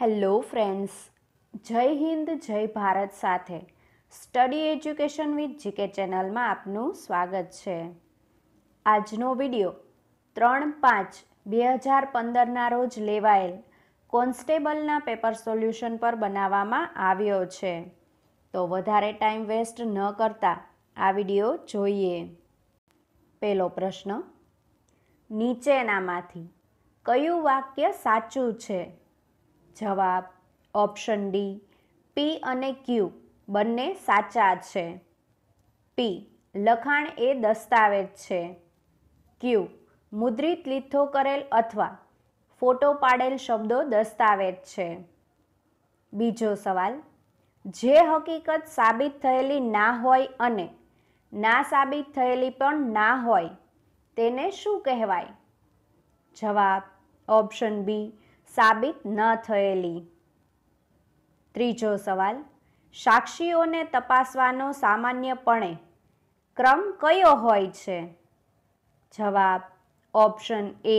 hello friends જય હિન્દ જય ભારત સાથે સ્ટડી એજ્યુકેશન વિથ જીકે ચેનલમાં આપનું સ્વાગત છે આજનો વિડીયો ત્રણ પાંચ બે હજાર પંદરના રોજ લેવાયેલ કોન્સ્ટેબલના પેપર સોલ્યુશન પર બનાવવામાં આવ્યો છે તો વધારે ટાઈમ વેસ્ટ ન કરતા આ વિડિયો જોઈએ પહેલો પ્રશ્ન નીચેનામાંથી કયું વાક્ય સાચું છે જવાબ ઓપ્શન ડી પી અને ક્યુ બંને સાચા છે પી લખાણ એ દસ્તાવેજ છે ક્યુ મુદ્રિત લીથો કરેલ અથવા ફોટો પાડેલ શબ્દો દસ્તાવેજ છે બીજો સવાલ જે હકીકત સાબિત થયેલી ના હોય અને ના સાબિત થયેલી પણ ના હોય તેને શું કહેવાય જવાબ ઓપ્શન બી સાબિત ન થયેલી ત્રીજો સવાલ સાક્ષીઓને તપાસવાનો સામાન્યપણે ક્રમ કયો હોય છે જવાબ ઓપ્શન એ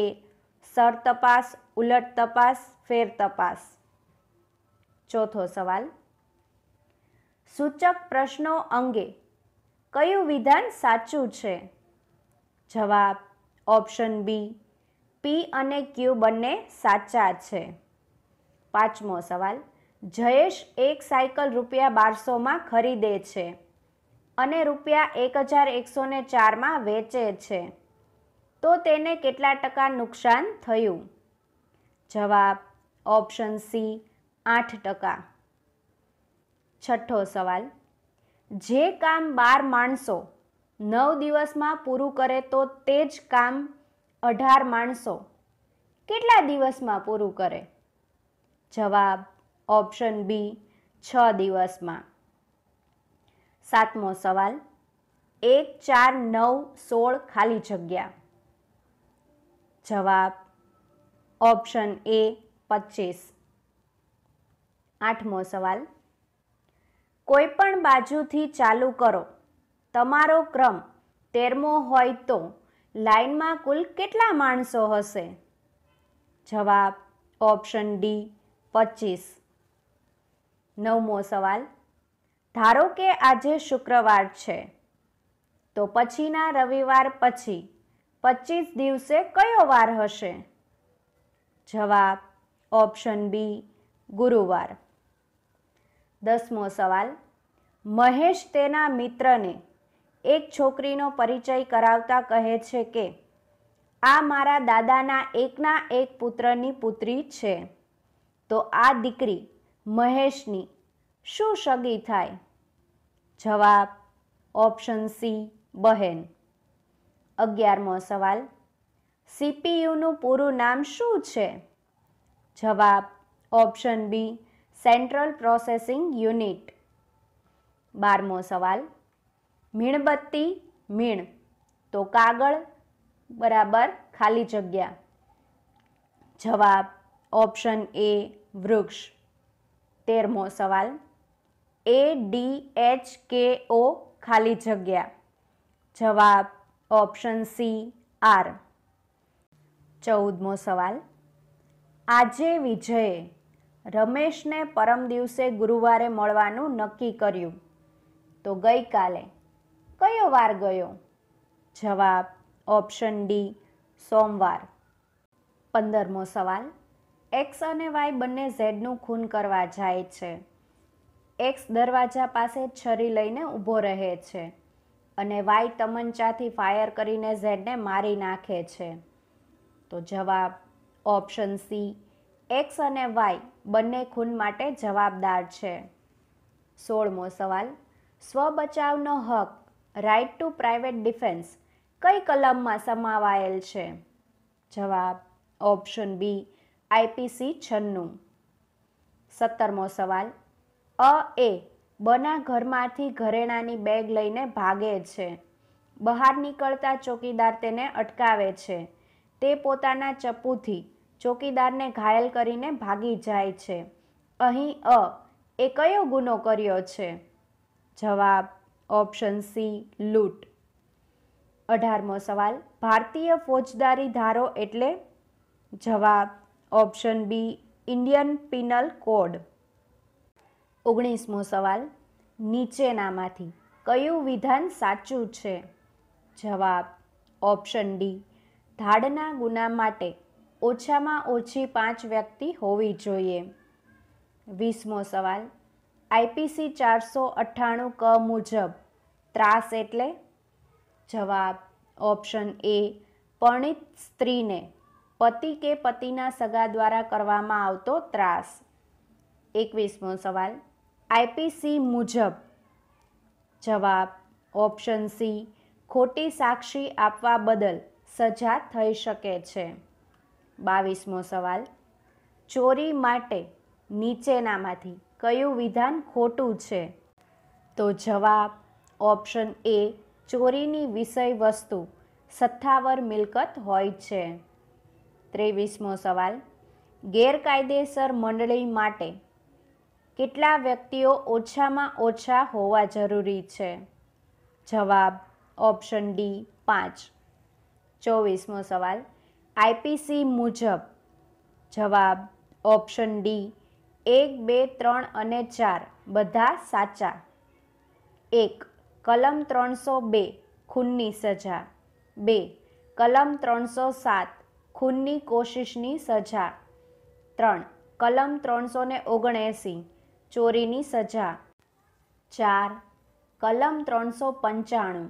સર તપાસ ઉલટ તપાસ ફેર તપાસ ચોથો સવાલ સૂચક પ્રશ્નો અંગે કયું વિધાન સાચું છે જવાબ ઓપ્શન બી પી અને ક્યુ બંને સાચા છે પાંચમો સવાલ જયેશ એક સાયકલ રૂપિયા બારસોમાં ખરીદે છે અને રૂપિયા એક હજાર એકસોને ચારમાં વેચે છે તો તેને કેટલા ટકા નુકસાન થયું જવાબ ઓપ્શન સી આઠ ટકા છઠ્ઠો સવાલ જે કામ બાર માણસો નવ દિવસમાં પૂરું કરે તો તે જ કામ અઢાર માણસો કેટલા દિવસમાં પૂરું કરે જવાબ ઓપ્શન બી છ દિવસમાં સાતમો સવાલ એક ચાર નવ સોળ ખાલી જગ્યા જવાબ ઓપ્શન એ પચીસ આઠમો સવાલ કોઈપણ બાજુથી ચાલુ કરો તમારો ક્રમ તેરમો હોય તો લાઇનમાં કુલ કેટલા માણસો હશે જવાબ ઓપ્શન ડી પચીસ નવમો સવાલ ધારો કે આજે શુક્રવાર છે તો પછીના રવિવાર પછી પચીસ દિવસે કયો વાર હશે જવાબ ઓપ્શન બી ગુરુવાર દસમો સવાલ મહેશ તેના મિત્રને એક છોકરીનો પરિચય કરાવતા કહે છે કે આ મારા દાદાના એકના એક પુત્રની પુત્રી છે તો આ દીકરી મહેશની શું સગી થાય જવાબ ઓપ્શન સી બહેન અગિયારમો સવાલ સીપીયુનું પૂરું નામ શું છે જવાબ option B central processing unit બારમો સવાલ મીણબત્તી મીણ તો કાગળ બરાબર ખાલી જગ્યા જવાબ ઓપ્શન એ વૃક્ષ તેરમો સવાલ એ ડી એચ કે ઓ ખાલી જગ્યા જવાબ ઓપ્શન સી આર ચૌદમો સવાલ આજે વિજયે રમેશને પરમ દિવસે ગુરુવારે મળવાનું નક્કી કર્યું તો ગઈકાલે કયો વાર ગયો જવાબ ઓપ્શન ડી સોમવાર પંદરમો સવાલ એક્સ અને વાય બંને ઝેડનું ખૂન કરવા જાય છે એક્સ દરવાજા પાસે છરી લઈને ઊભો રહે છે અને વાય તમંચાથી ફાયર કરીને ઝેડને મારી નાખે છે તો જવાબ ઓપ્શન સી એક્સ અને વાય બંને ખૂન માટે જવાબદાર છે સોળમો સવાલ સ્વબચાવનો હક રાઇટ ટુ પ્રાઇવેટ ડિફેન્સ કઈ કલમમાં સમાવાયેલ છે જવાબ ઓપ્શન બી આઈપીસી છન્નું સત્તરમો સવાલ અ એ બના ઘરમાંથી ઘરેણાની બેગ લઈને ભાગે છે બહાર નીકળતા ચોકીદાર તેને અટકાવે છે તે પોતાના ચપ્પુથી ચોકીદારને ઘાયલ કરીને ભાગી જાય છે અહીં અ એ કયો ગુનો કર્યો છે જવાબ ઓપ્શન સી લૂંટ અઢારમો સવાલ ભારતીય ફોજદારી ધારો એટલે જવાબ option B Indian penal code ઓગણીસમો સવાલ નીચેનામાંથી કયું વિધાન સાચું છે જવાબ ઓપ્શન ડી ધાડના ગુના માટે ઓછામાં ઓછી પાંચ વ્યક્તિ હોવી જોઈએ વીસમો સવાલ આઈપીસી ચારસો અઠ્ઠાણું ક મુજબ ત્રાસ એટલે જવાબ ઓપ્શન એ પરણિત સ્ત્રીને પતિ કે પતિના સગા દ્વારા કરવામાં આવતો ત્રાસ એકવીસમો સવાલ આઈપીસી મુજબ જવાબ ઓપ્શન સી ખોટી સાક્ષી આપવા બદલ સજા થઈ શકે છે બાવીસમો સવાલ ચોરી માટે નીચેનામાંથી કયું વિધાન ખોટું છે તો જવાબ ઓપ્શન એ ચોરીની વિષય વસ્તુ સત્તાવર મિલકત હોય છે ત્રેવીસમો સવાલ ગેરકાયદેસર મંડળી માટે કેટલા વ્યક્તિઓ ઓછામાં ઓછા હોવા જરૂરી છે જવાબ ઓપ્શન ડી પાંચ ચોવીસમો સવાલ આઈપીસી મુજબ જવાબ ઓપ્શન ડી એક બે ત્રણ અને ચાર બધા સાચા એક કલમ ત્રણસો બે ખૂનની સજા બે કલમ ત્રણસો સાત ખૂનની કોશિશની સજા ત્રણ કલમ ત્રણસો ને ઓગણએંસી ચોરીની સજા ચાર કલમ ત્રણસો પંચાણું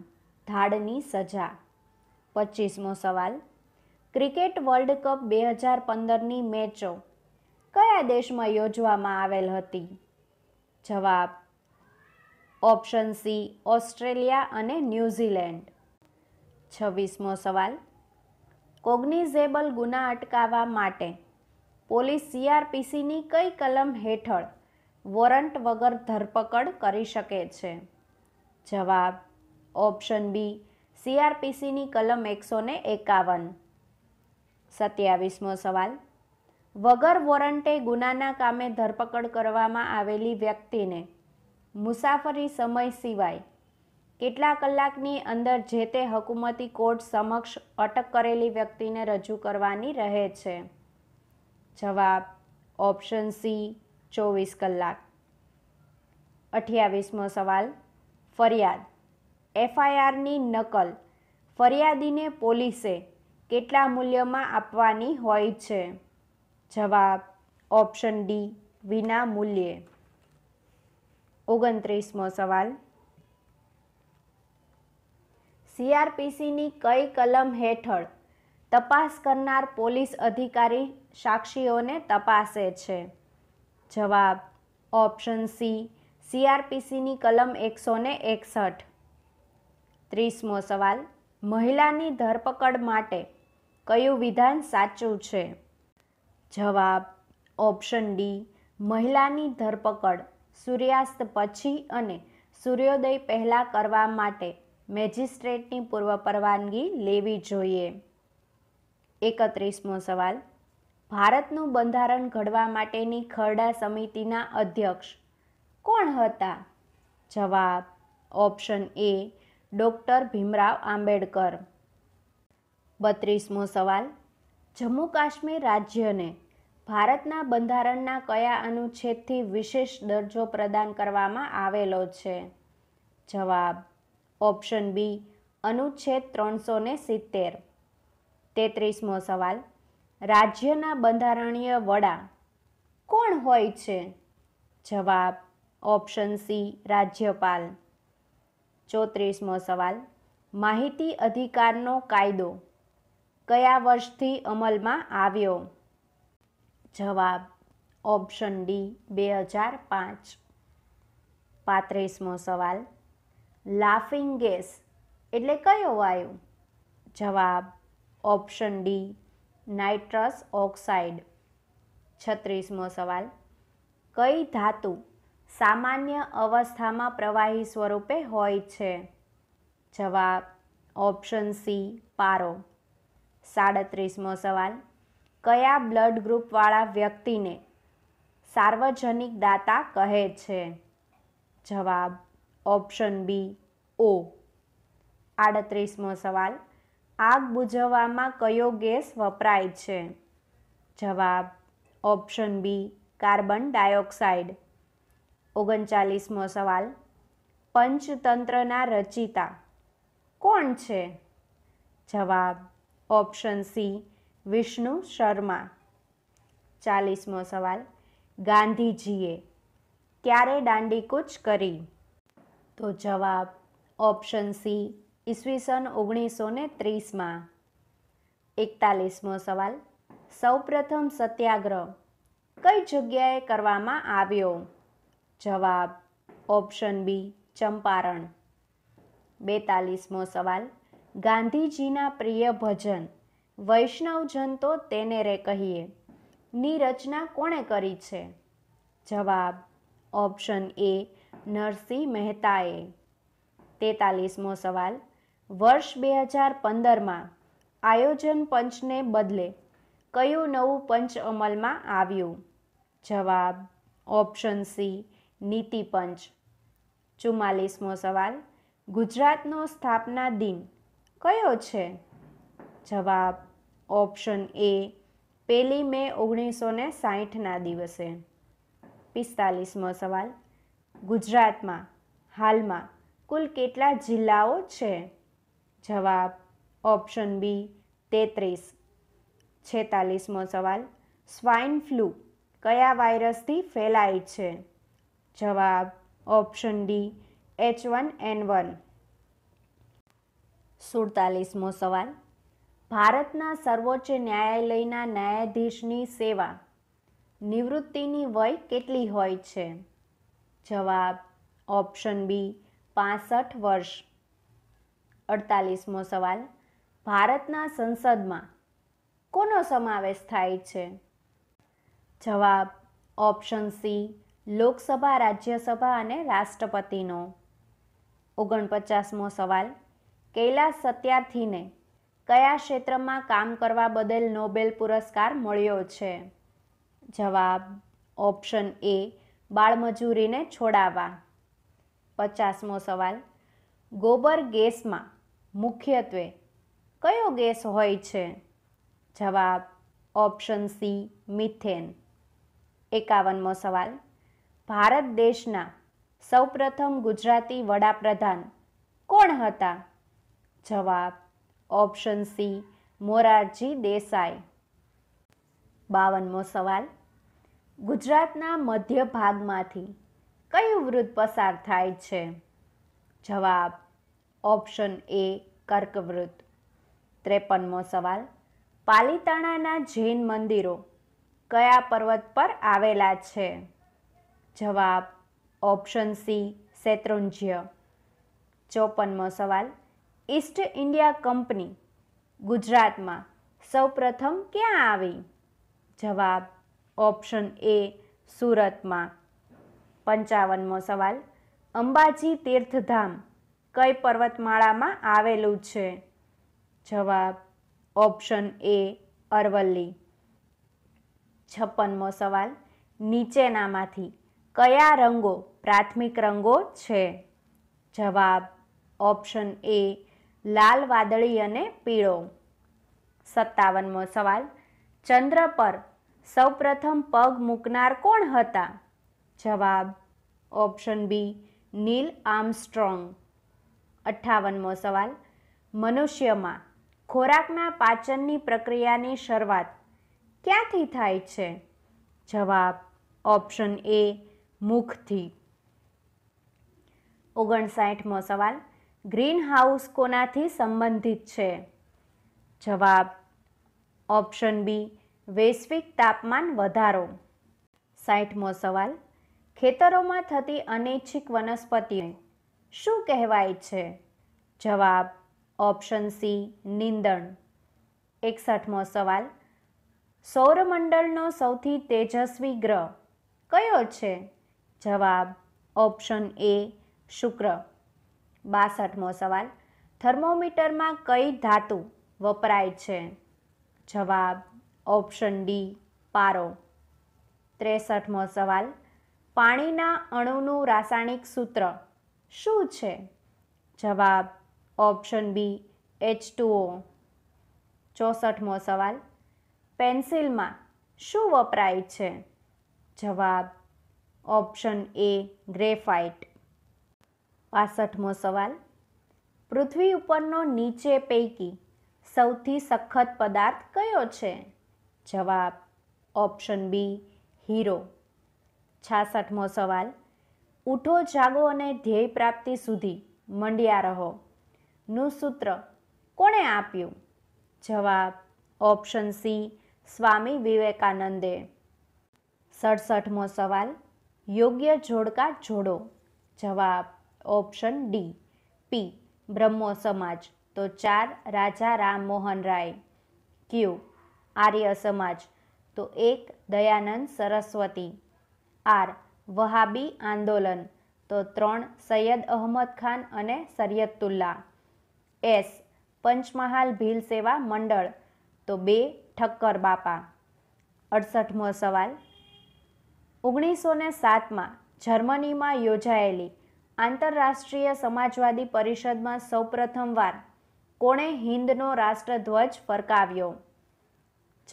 ધાડની સજા પચીસમો સવાલ ક્રિકેટ વર્લ્ડ કપ બે હજાર પંદરની મેચો કયા દેશમાં યોજવામાં આવેલ હતી જવાબ ઓપ્શન સી ઓસ્ટ્રેલિયા અને ન્યૂઝીલેન્ડ છવ્વીસમો સવાલ કોગ્નિઝેબલ ગુના અટકાવવા માટે પોલીસ સીઆરપીસીની કઈ કલમ હેઠળ વોરંટ વગર ધરપકડ કરી શકે છે જવાબ ઓપ્શન બી સીઆરપીસીની કલમ એકસો ને એકાવન સત્યાવીસમો સવાલ વગર વોરંટે ગુનાના કામે ધરપકડ કરવામાં આવેલી વ્યક્તિને મુસાફરી સમય સિવાય કેટલા કલાકની અંદર જે તે હકુમતી કોર્ટ સમક્ષ અટક કરેલી વ્યક્તિને રજૂ કરવાની રહે છે જવાબ ઓપ્શન સી ચોવીસ કલાક અઠ્યાવીસમો સવાલ ફરિયાદ એફઆઈઆરની નકલ ફરિયાદીને પોલીસે કેટલા મૂલ્યમાં આપવાની હોય છે જવાબ ઓપ્શન ડી વિના મૂલ્યે ઓગણત્રીસમો સવાલ સીઆરપીસીની કઈ કલમ હેઠળ તપાસ કરનાર પોલીસ અધિકારી સાક્ષીઓને તપાસે છે જવાબ ઓપ્શન સી સીઆરપીસીની કલમ એકસો ને એકસઠ ત્રીસમો સવાલ મહિલાની ધરપકડ માટે કયું વિધાન સાચું છે જવાબ ઓપ્શન ડી મહિલાની ધરપકડ સૂર્યાસ્ત પછી અને સૂર્યોદય પહેલાં કરવા માટે મેજિસ્ટ્રેટની પૂર્વ પરવાનગી લેવી જોઈએ એકત્રીસમો સવાલ ભારતનું બંધારણ ઘડવા માટેની ખરડા સમિતિના અધ્યક્ષ કોણ હતા જવાબ option A doctor Bhimrao Ambedkar બત્રીસમો સવાલ જમ્મુ કાશ્મીર રાજ્યને ભારતના બંધારણના કયા અનુચ્છેદથી વિશેષ દરજ્જો પ્રદાન કરવામાં આવેલો છે જવાબ ઓપ્શન બી અનુચ્છેદ ત્રણસો ને સિત્તેર તેત્રીસમો સવાલ રાજ્યના બંધારણીય વડા કોણ હોય છે જવાબ ઓપ્શન સી રાજ્યપાલ ચોત્રીસમો સવાલ માહિતી અધિકારનો કાયદો કયા વર્ષથી અમલમાં આવ્યો જવાબ ઓપ્શન ડી બે હજાર પાંચ પાંત્રીસમો સવાલ લાફિંગ ગેસ એટલે કયો વાયુ જવાબ ઓપ્શન ડી નાઇટ્રસ ઓક્સાઇડ છત્રીસમો સવાલ કઈ ધાતુ સામાન્ય અવસ્થામાં પ્રવાહી સ્વરૂપે હોય છે જવાબ ઓપ્શન સી પારો સાડત્રીસમો સવાલ કયા બ્લડ ગ્રુપવાળા વ્યક્તિને સાર્વજનિક દાતા કહે છે જવાબ ઓપ્શન બી ઓ આડત્રીસમો સવાલ આગ બુઝવવામાં કયો ગેસ વપરાય છે જવાબ ઓપ્શન બી કાર્બન ડાયોક્સાઇડ ઓગણચાલીસમો સવાલ પંચતંત્રના રચિતા કોણ છે જવાબ ઓપ્શન સી વિષ્ણુ શર્મા ચાલીસમો સવાલ ગાંધીજીએ ક્યારે દાંડીકૂચ કરી તો જવાબ ઓપ્શન સી ઈસવીસન ઓગણીસો ને ત્રીસમાં એકતાલીસમો સવાલ સૌપ્રથમ સત્યાગ્રહ કઈ જગ્યાએ કરવામાં આવ્યો જવાબ ઓપ્શન બી ચંપારણ બેતાલીસમો સવાલ ગાંધીજીના પ્રિય ભજન વૈષ્ણવજન તો તેને રે કહીએ ની રચના કોણે કરી છે જવાબ ઓપ્શન એ નરસિંહ મહેતાએ તેતાલીસમો સવાલ વર્ષ બે હજાર પંદરમાં આયોજન પંચને બદલે કયું નવું પંચ અમલમાં આવ્યું જવાબ ઓપ્શન સી નીતિ પંચ ચુમ્માલીસમો સવાલ ગુજરાતનો સ્થાપના દિન કયો છે જવાબ ઓપ્શન એ પહેલી મે ઓગણીસો ને સાહીઠના દિવસે પિસ્તાલીસમો સવાલ ગુજરાતમાં હાલમાં કુલ કેટલા જિલ્લાઓ છે જવાબ ઓપ્શન બી તેત્રીસ છેતાલીસમો સવાલ સ્વાઇન ફ્લૂ કયા વાયરસથી ફેલાય છે જવાબ option D H one N one સુડતાલીસમો સવાલ ભારતના સર્વોચ્ચ ન્યાયાલયના ન્યાયાધીશની સેવા નિવૃત્તિની વય કેટલી હોય છે જવાબ ઓપ્શન બી પાસઠ વર્ષ અડતાલીસમો સવાલ ભારતના સંસદમાં કોનો સમાવેશ થાય છે જવાબ ઓપ્શન સી લોકસભા રાજ્યસભા અને રાષ્ટ્રપતિનો ઓગણપચાસમો સવાલ કૈલાસ સત્યાર્થીને કયા ક્ષેત્રમાં કામ કરવા બદલ નોબેલ પુરસ્કાર મળ્યો છે જવાબ ઓપ્શન એ બાળમજૂરીને છોડાવવા પચાસમો સવાલ ગોબર ગેસમાં મુખ્યત્વે કયો ગેસ હોય છે જવાબ ઓપ્શન સી મિથેન એકાવનમો સવાલ ભારત દેશના સૌપ્રથમ ગુજરાતી વડાપ્રધાન કોણ હતા જવાબ ઓપ્શન સી મોરારજી દેસાઈ બાવનમો સવાલ ગુજરાતના મધ્ય ભાગમાંથી કયું વૃદ્ધ પસાર થાય છે જવાબ ઓપ્શન એ કર્કવૃત ત્રેપનમો સવાલ પાલીતાણાના જૈન મંદિરો કયા પર્વત પર આવેલા છે જવાબ ઓપ્શન સી શેત્રુંજ્ય ચોપનમો સવાલ ઈસ્ટ ઇન્ડિયા કંપની ગુજરાતમાં સૌપ્રથમ ક્યાં આવી જવાબ ઓપ્શન એ સુરતમાં પંચાવનમો સવાલ અંબાજી તીર્થધામ કઈ પર્વતમાળામાં આવેલું છે જવાબ ઓપ્શન એ અરવલ્લી છપ્પનમો સવાલ નીચેનામાંથી કયા રંગો પ્રાથમિક રંગો છે જવાબ ઓપ્શન એ લાલ વાદળી અને પીળો સત્તાવનમો સવાલ ચંદ્ર પર સૌપ્રથમ પગ મૂકનાર કોણ હતા જવાબ ઓપ્શન બી નીલ આર્મસ્ટ્રોંગ અઠ્ઠાવનમો સવાલ મનુષ્યમાં ખોરાકના પાચનની પ્રક્રિયાની શરૂઆત ક્યાંથી થાય છે જવાબ ઓપ્શન એ મુખથી ઓગણસાઠમો સવાલ ગ્રીનહાઉસ કોનાથી સંબંધિત છે જવાબ ઓપ્શન બી વૈશ્વિક તાપમાન વધારો સાઠમો સવાલ ખેતરોમાં થતી અનૈચ્છિક વનસ્પતિઓ શું કહેવાય છે જવાબ ઓપ્શન સી નિંદણ એકસઠમો સવાલ સૌરમંડળનો સૌથી તેજસ્વી ગ્રહ કયો છે જવાબ ઓપ્શન એ શુક્ર બાસઠમો સવાલ થર્મોમીટરમાં કઈ ધાતુ વપરાય છે જવાબ ઓપ્શન ડી પારો ત્રેસઠમો સવાલ પાણીના અણુનું રાસાયણિક સૂત્ર શું છે જવાબ ઓપ્શન બી એચ ટુઓ ચોસઠમો સવાલ પેન્સિલમાં શું વપરાય છે જવાબ ઓપ્શન એ ગ્રેફાઇટ પાસઠમો સવાલ પૃથ્વી ઉપરનો નીચે પૈકી સૌથી સખત પદાર્થ કયો છે જવાબ ઓપ્શન બી હીરો છાસઠમો સવાલ ઉઠો જાગો અને ધ્યેય પ્રાપ્તિ સુધી મંડ્યા રહો નું સૂત્ર કોણે આપ્યું જવાબ ઓપ્શન સી સ્વામી વિવેકાનંદે સડસઠમો સવાલ યોગ્ય જોડકા જોડો જવાબ ઓપ્શન ડી પી બ્રહ્મો સમાજ તો ચાર રાજા રામ મોહન રાય ક્યુ આર્ય સમાજ તો એક દયાનંદ સરસ્વતી આર વહાબી આંદોલન તો ત્રણ સૈયદ અહમદ ખાન અને સૈયદતુલ્લા એસ પંચમહાલ ભીલ સેવા મંડળ તો બે ઠક્કર બાપા અડસઠમો સવાલ ઓગણીસો ને સાતમાં જર્મનીમાં યોજાયેલી આંતરરાષ્ટ્રીય સમાજવાદી પરિષદમાં સૌપ્રથમવાર કોણે હિન્દનો રાષ્ટ્રધ્વજ ફરકાવ્યો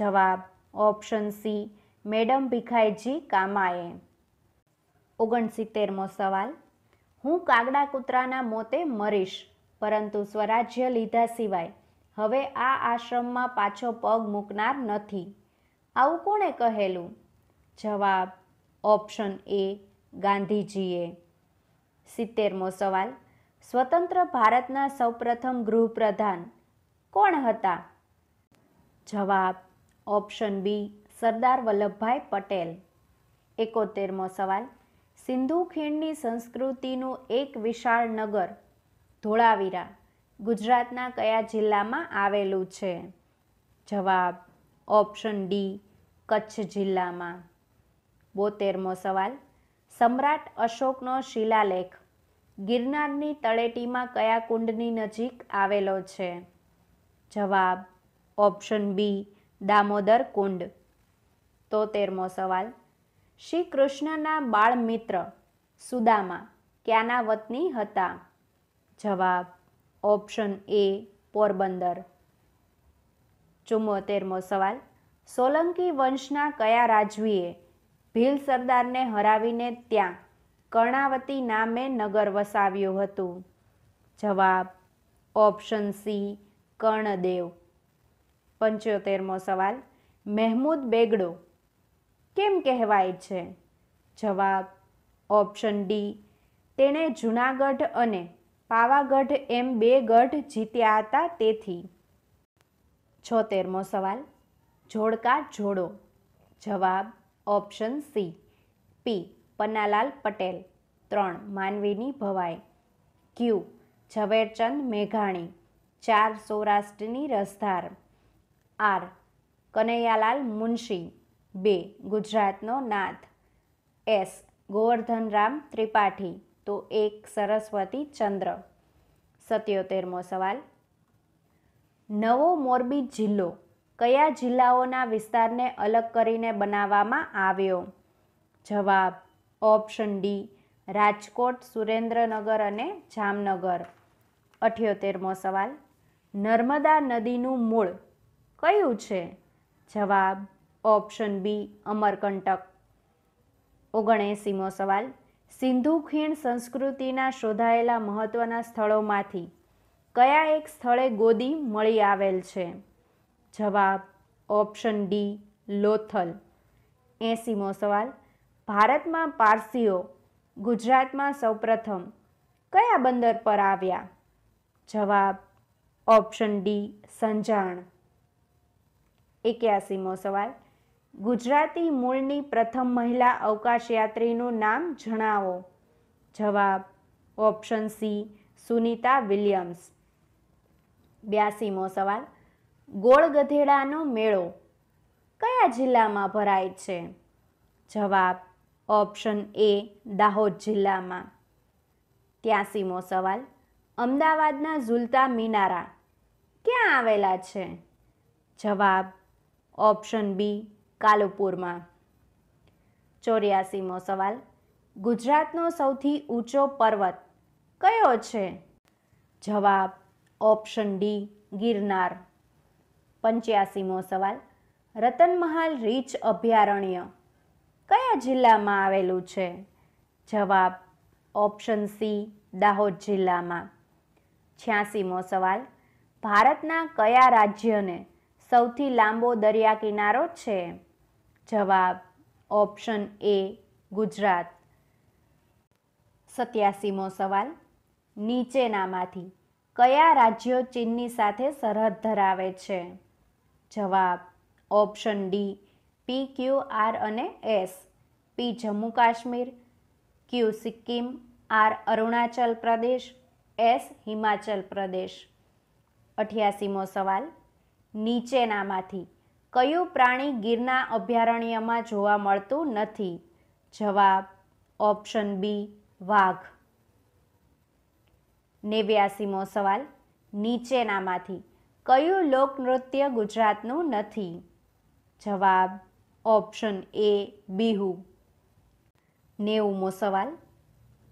જવાબ ઓપ્શન સી મેડમ ભીખાઈજી કામાએ ઓગણસિત્તેરમો સવાલ હું કાગડા કૂતરાના મોતે મરીશ પરંતુ સ્વરાજ્ય લીધા સિવાય હવે આ આશ્રમમાં પાછો પગ મૂકનાર નથી આવું કોણે કહેલું જવાબ ઓપ્શન એ ગાંધીજીએ સિત્તેરમો સવાલ સ્વતંત્ર ભારતના સૌપ્રથમ ગૃહપ્રધાન કોણ હતા જવાબ ઓપ્શન બી સરદાર વલ્લભભાઈ પટેલ એકોતેરમો સવાલ સિંધુ ખીણની સંસ્કૃતિનું એક વિશાળ નગર ધોળાવીરા ગુજરાતના કયા જિલ્લામાં આવેલું છે જવાબ ઓપ્શન ડી કચ્છ જિલ્લામાં બોતેરમો સવાલ સમ્રાટ અશોકનો શિલાલેખ ગિરનારની તળેટીમાં કયા કુંડની નજીક આવેલો છે જવાબ ઓપ્શન બી દામોદર કુંડ તોતેરમો સવાલ શ્રી કૃષ્ણના બાળ મિત્ર સુદામા ક્યાંના વતની હતા જવાબ ઓપ્શન એ પોરબંદર ચુમ્મોતેરમો સવાલ સોલંકી વંશના કયા રાજવીએ ભીલ સરદારને હરાવીને ત્યાં કર્ણાવતી નામે નગર વસાવ્યું હતું જવાબ ઓપ્શન સી કર્ણદેવ પંચોતેરમો સવાલ મહેમૂદ બેગડો કેમ કહેવાય છે જવાબ ઓપ્શન ડી તેણે જૂનાગઢ અને પાવાગઢ એમ બે ગઢ જીત્યા હતા તેથી છોતેરમો સવાલ જોડકા જોડો જવાબ option C P Pannalal Patel ત્રણ માનવીની ભવાઈ ક્યુ ઝવેરચંદ મેઘાણી ચાર સૌરાષ્ટ્રની રસધાર આર કનૈયાલાલ મુનશી બે ગુજરાતનો નાથ એસ ગોવર્ધનરામ ત્રિપાઠી તો એક સરસ્વતી ચંદ્ર સત્યોતેરમો સવાલ નવો મોરબી જિલ્લો કયા જિલ્લાઓના વિસ્તારને અલગ કરીને બનાવવામાં આવ્યો જવાબ ઓપ્શન ડી રાજકોટ સુરેન્દ્રનગર અને જામનગર અઠ્યોતેરમો સવાલ નર્મદા નદીનું મૂળ કયું છે જવાબ ઓપ્શન બી અમરકંટક ઓગણએંસીમો સવાલ સિંધુ ખીણ સંસ્કૃતિના શોધાયેલા મહત્ત્વના સ્થળોમાંથી કયા એક સ્થળે ગોદી મળી આવેલ છે જવાબ ઓપ્શન ડી લોથલ એંસીમો સવાલ ભારતમાં પારસીઓ ગુજરાતમાં સૌપ્રથમ કયા બંદર પર આવ્યા જવાબ ઓપ્શન ડી સંજાણ એક્યાસીમો સવાલ ગુજરાતી મૂળની પ્રથમ મહિલા અવકાશયાત્રીનું નામ જણાવો જવાબ ઓપ્શન સી સુનિતા વિલિયમ્સ બ્યાસીમો સવાલ ગોળ ગધેડાનો મેળો કયા જિલ્લામાં ભરાય છે જવાબ ઓપ્શન એ દાહોદ જિલ્લામાં ત્યાસીમો સવાલ અમદાવાદના ઝુલતા મિનારા ક્યાં આવેલા છે જવાબ ઓપ્શન બી કાલુપુરમાં ચોર્યાસીમો સવાલ ગુજરાતનો સૌથી ઊંચો પર્વત કયો છે જવાબ ઓપ્શન ડી ગિરનાર પંચ્યાસીમો સવાલ રતનમહાલ રીચ અભયારણ્ય કયા જિલ્લામાં આવેલું છે જવાબ ઓપ્શન સી દાહોદ જિલ્લામાં છ્યાસીમો સવાલ ભારતના કયા રાજ્યને સૌથી લાંબો દરિયા કિનારો છે જવાબ ઓપ્શન એ ગુજરાત સત્યાસીમો સવાલ નીચેનામાંથી કયા રાજ્યો ચીનની સાથે સરહદ ધરાવે છે જવાબ option D P Q R અને S P Jammu Kashmir Q Sikkim R Arunachal Pradesh S Himachal પ્રદેશ અઠ્યાસીમો સવાલ નીચેનામાંથી કયું પ્રાણી ગીરના અભયારણ્યમાં જોવા મળતું નથી જવાબ ઓપ્શન બી વાઘ નેવ્યાસીમો સવાલ નીચેનામાંથી કયું લોકનૃત્ય ગુજરાતનું નથી જવાબ ઓપ્શન એ બિહુ નેવુંમો સવાલ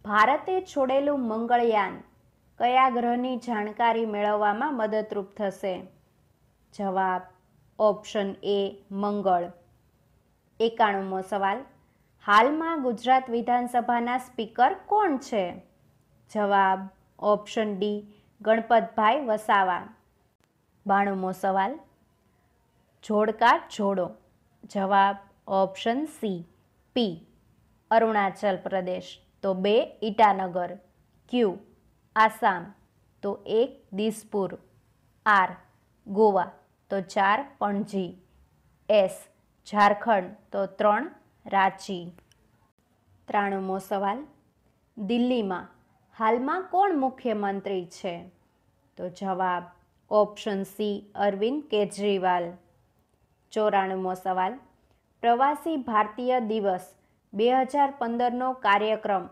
ભારતે છોડેલું મંગળયાન કયા ગ્રહની જાણકારી મેળવવામાં મદદરૂપ થશે જવાબ ઓપ્શન એ મંગળ એકાણુંમો સવાલ હાલમાં ગુજરાત વિધાનસભાના સ્પીકર કોણ છે જવાબ ઓપ્શન ડી ગણપતભાઈ વસાવા બાણુંમો સવાલ જોડકા જોડો જવાબ ઓપ્શન સી પી અરુણાચલ પ્રદેશ તો બે ઈટાનગર ક્યુ આસામ તો એક દિસપુર આર ગોવા તો ચાર પણજી એસ ઝારખંડ તો ત્રણ રાંચી ત્રાણુંમો સવાલ દિલ્હીમાં હાલમાં કોણ મુખ્યમંત્રી છે તો જવાબ ઓપ્શન સી અરવિંદ કેજરીવાલ ચોરાણુંમો સવાલ પ્રવાસી ભારતીય દિવસ બે હજાર પંદરનો કાર્યક્રમ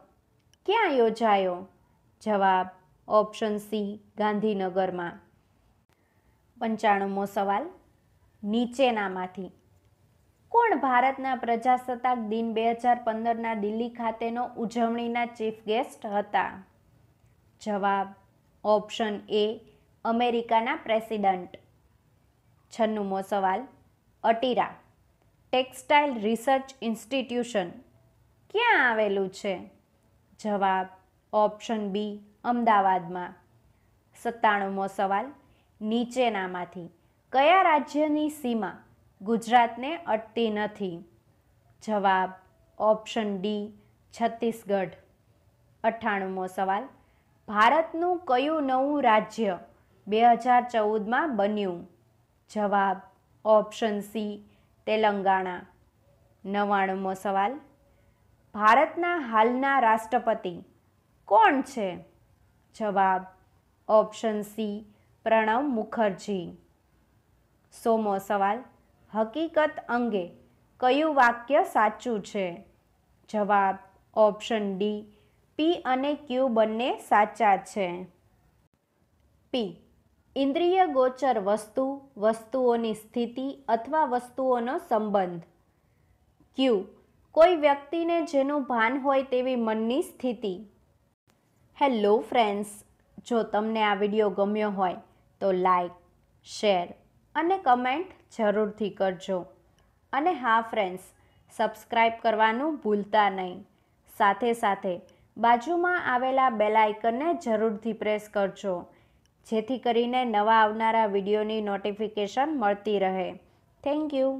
ક્યાં યોજાયો જવાબ ઓપ્શન સી ગાંધીનગરમાં પંચાણુંમો સવાલ નીચેનામાંથી કોણ ભારતના પ્રજાસત્તાક દિન બે હજાર પંદરના દિલ્હી ખાતેનો ઉજવણીના ચીફ ગેસ્ટ હતા જવાબ ઓપ્શન એ અમેરિકાના પ્રેસિડન્ટ છન્નુમો સવાલ અટીરા ટેક્સટાઇલ રિસર્ચ ઇન્સ્ટિટ્યુશન ક્યાં આવેલું છે જવાબ ઓપ્શન બી અમદાવાદમાં સત્તાણુંમો સવાલ નીચેનામાંથી કયા રાજ્યની સીમા ગુજરાતને અટતી નથી જવાબ ઓપ્શન ડી છત્તીસગઢ અઠ્ઠાણુંમો સવાલ ભારતનું કયું નવું રાજ્ય બે હજાર ચૌદમાં બન્યું જવાબ ઓપ્શન સી તેલંગાણા નવ્વાણુંમો સવાલ ભારતના હાલના રાષ્ટ્રપતિ કોણ છે જવાબ ઓપ્શન સી પ્રણવ મુખર્જી સોમો સવાલ હકીકત અંગે કયું વાક્ય સાચું છે જવાબ ઓપ્શન ડી પી અને ક્યુ બંને સાચા છે પી ઇન્દ્રિય ગોચર વસ્તુ વસ્તુઓની સ્થિતિ અથવા વસ્તુઓનો સંબંધ ક્યુ કોઈ વ્યક્તિને જેનું ભાન હોય તેવી મનની સ્થિતિ હેલો ફ્રેન્ડ્સ જો તમને આ વિડીયો ગમ્યો હોય તો લાઈક શેર અને કમેન્ટ જરૂરથી કરજો અને હા ફ્રેન્ડ્સ સબસ્ક્રાઈબ કરવાનું ભૂલતા નહીં સાથે સાથે બાજુમાં આવેલા બેલ આઇકનને જરૂરથી પ્રેસ કરજો જેથી કરીને નવા આવનારા વિડીયોની નોટિફિકેશન મળતી રહે થેન્ક યુ